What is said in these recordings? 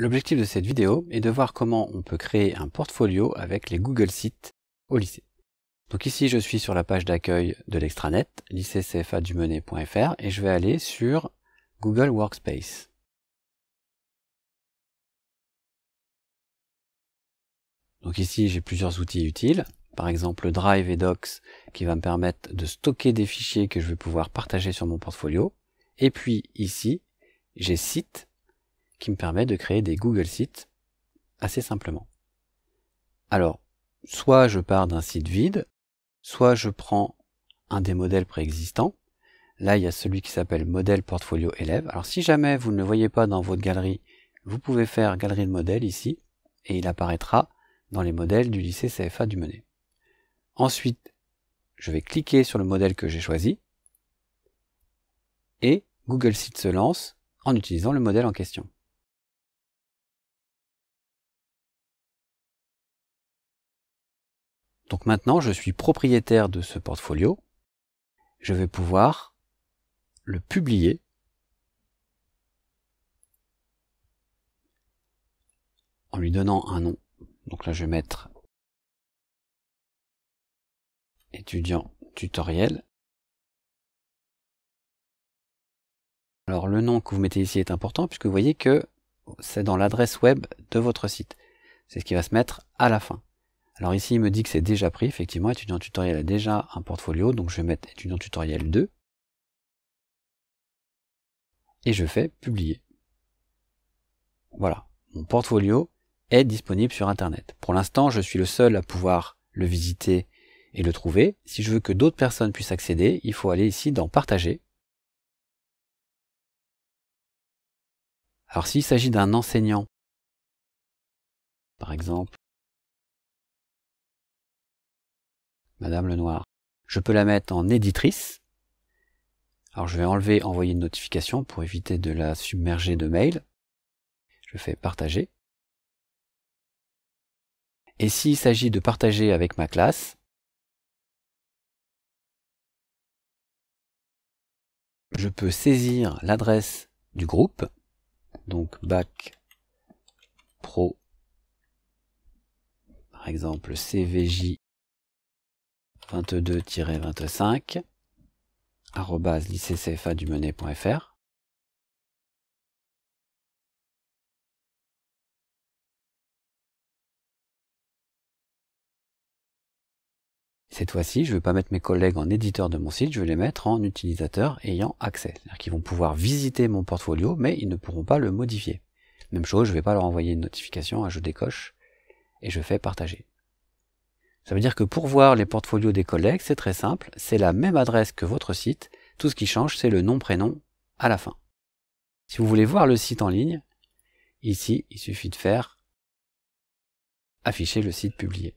L'objectif de cette vidéo est de voir comment on peut créer un portfolio avec les Google Sites au lycée. Donc ici, je suis sur la page d'accueil de l'extranet, lycécfadumenet.fr, et je vais aller sur Google Workspace. Donc ici, j'ai plusieurs outils utiles, par exemple Drive et Docs, qui va me permettre de stocker des fichiers que je vais pouvoir partager sur mon portfolio. Et puis ici, j'ai Sites qui me permet de créer des Google Sites assez simplement. Alors, soit je pars d'un site vide, soit je prends un des modèles préexistants. Là, il y a celui qui s'appelle modèle portfolio élève. Alors, si jamais vous ne le voyez pas dans votre galerie, vous pouvez faire galerie de modèles ici, et il apparaîtra dans les modèles du lycée CFA du Menet. Ensuite, je vais cliquer sur le modèle que j'ai choisi, et Google Sites se lance en utilisant le modèle en question. Donc maintenant, je suis propriétaire de ce portfolio. Je vais pouvoir le publier. en lui donnant un nom. Donc là, je vais mettre étudiant tutoriel. Alors le nom que vous mettez ici est important puisque vous voyez que c'est dans l'adresse web de votre site. C'est ce qui va se mettre à la fin. Alors ici, il me dit que c'est déjà pris. Effectivement, étudiant tutoriel a déjà un portfolio, donc je vais mettre étudiant tutoriel 2. Et je fais publier. Voilà, mon portfolio est disponible sur Internet. Pour l'instant, je suis le seul à pouvoir le visiter et le trouver. Si je veux que d'autres personnes puissent accéder, il faut aller ici dans Partager. Alors s'il s'agit d'un enseignant, par exemple, Madame Lenoir. Je peux la mettre en éditrice. Alors je vais enlever envoyer une notification pour éviter de la submerger de mails. Je fais partager. Et s'il s'agit de partager avec ma classe, je peux saisir l'adresse du groupe, donc bac pro, par exemple cvj 22 25 arrobase du Cette fois-ci, je ne vais pas mettre mes collègues en éditeur de mon site, je vais les mettre en utilisateur ayant accès. C'est-à-dire qu'ils vont pouvoir visiter mon portfolio, mais ils ne pourront pas le modifier. Même chose, je ne vais pas leur envoyer une notification hein, je décoche et je fais partager. Ça veut dire que pour voir les portfolios des collègues, c'est très simple, c'est la même adresse que votre site, tout ce qui change, c'est le nom-prénom à la fin. Si vous voulez voir le site en ligne, ici, il suffit de faire afficher le site publié.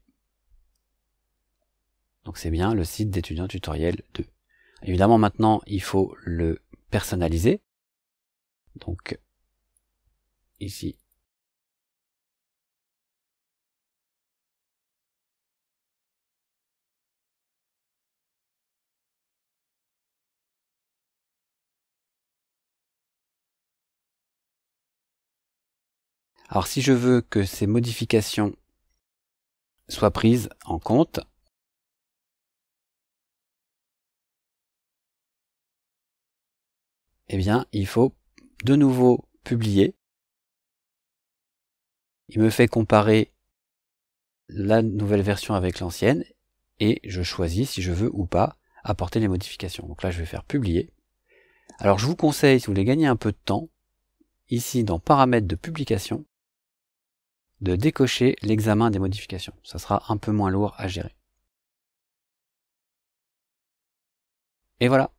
Donc c'est bien le site d'étudiants tutoriel 2. Évidemment, maintenant, il faut le personnaliser. Donc, ici, Alors si je veux que ces modifications soient prises en compte, eh bien il faut de nouveau publier. Il me fait comparer la nouvelle version avec l'ancienne et je choisis si je veux ou pas apporter les modifications. Donc là je vais faire publier. Alors je vous conseille, si vous voulez gagner un peu de temps, ici dans paramètres de publication, de décocher l'examen des modifications. Ça sera un peu moins lourd à gérer. Et voilà,